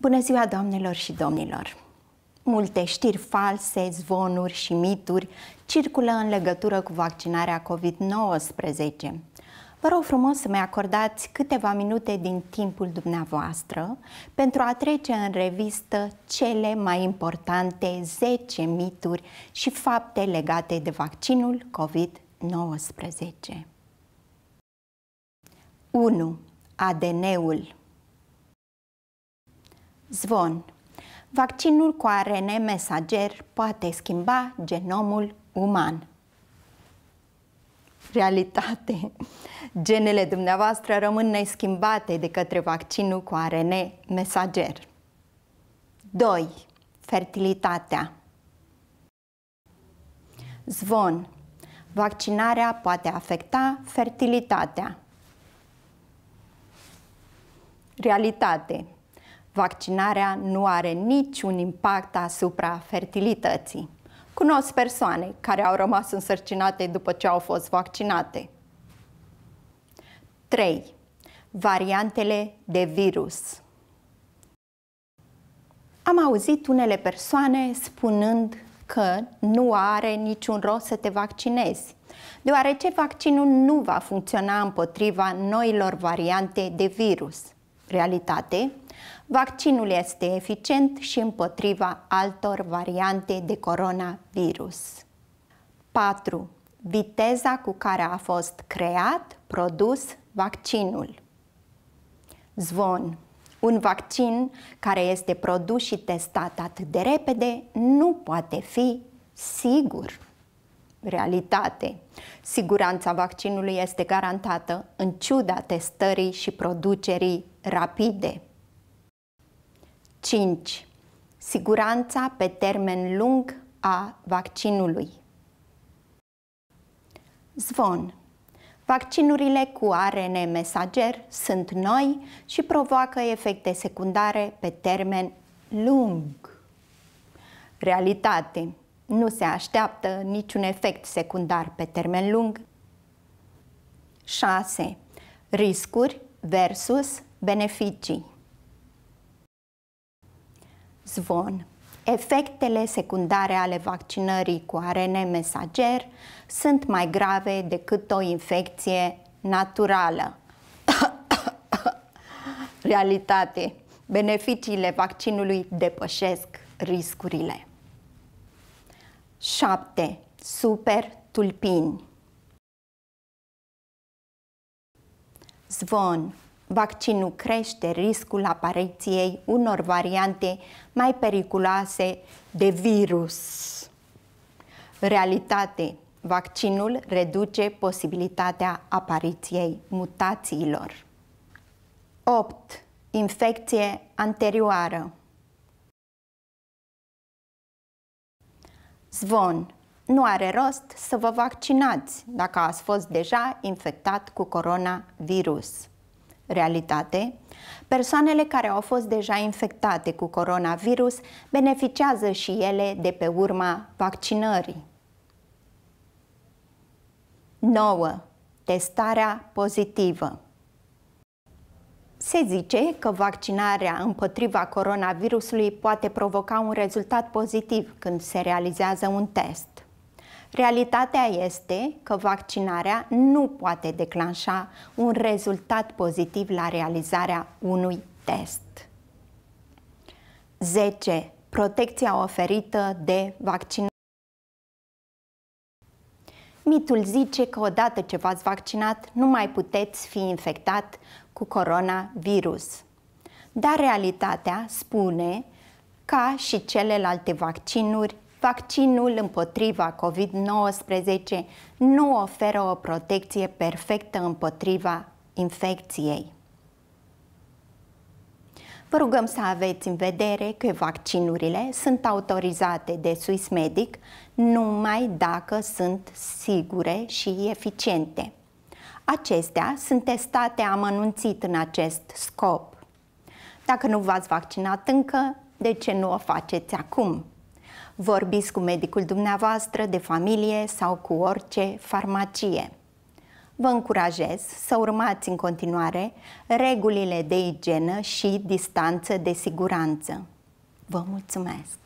Bună ziua, doamnelor și domnilor! Multe știri false, zvonuri și mituri circulă în legătură cu vaccinarea COVID-19. Vă rog frumos să mi acordați câteva minute din timpul dumneavoastră pentru a trece în revistă cele mai importante 10 mituri și fapte legate de vaccinul COVID-19. 1. ADN-ul Zvon. Vaccinul cu ARN mesager poate schimba genomul uman. Realitate. Genele dumneavoastră rămân neschimbate de către vaccinul cu ARN mesager. 2. Fertilitatea. Zvon. Vaccinarea poate afecta fertilitatea. Realitate Vaccinarea nu are niciun impact asupra fertilității. Cunosc persoane care au rămas însărcinate după ce au fost vaccinate. 3. Variantele de virus Am auzit unele persoane spunând că nu are niciun rost să te vaccinezi, deoarece vaccinul nu va funcționa împotriva noilor variante de virus. Realitate, Vaccinul este eficient și împotriva altor variante de coronavirus. 4. Viteza cu care a fost creat, produs vaccinul. Zvon. Un vaccin care este produs și testat atât de repede nu poate fi sigur. Realitate. Siguranța vaccinului este garantată în ciuda testării și producerii rapide. 5. Siguranța pe termen lung a vaccinului. Zvon. Vaccinurile cu ARN mesager sunt noi și provoacă efecte secundare pe termen lung. Realitate. Nu se așteaptă niciun efect secundar pe termen lung. 6. Riscuri versus beneficii zvon. Efectele secundare ale vaccinării cu ARN mesager sunt mai grave decât o infecție naturală. Realitate. Beneficiile vaccinului depășesc riscurile. 7. Super tulpini. Zvon Vaccinul crește riscul apariției unor variante mai periculoase de virus. Realitate, vaccinul reduce posibilitatea apariției mutațiilor. 8. Infecție anterioară Zvon. Nu are rost să vă vaccinați dacă ați fost deja infectat cu coronavirus realitate, persoanele care au fost deja infectate cu coronavirus beneficiază și ele de pe urma vaccinării. 9. Testarea pozitivă se zice că vaccinarea împotriva coronavirusului poate provoca un rezultat pozitiv când se realizează un test. Realitatea este că vaccinarea nu poate declanșa un rezultat pozitiv la realizarea unui test. 10. Protecția oferită de vaccinare. Mitul zice că odată ce v-ați vaccinat, nu mai puteți fi infectat cu coronavirus. Dar realitatea spune, ca și celelalte vaccinuri, Vaccinul împotriva COVID-19 nu oferă o protecție perfectă împotriva infecției. Vă rugăm să aveți în vedere că vaccinurile sunt autorizate de Swiss Medic numai dacă sunt sigure și eficiente. Acestea sunt testate amănunțit în acest scop. Dacă nu v-ați vaccinat încă, de ce nu o faceți acum? Vorbiți cu medicul dumneavoastră de familie sau cu orice farmacie. Vă încurajez să urmați în continuare regulile de igienă și distanță de siguranță. Vă mulțumesc!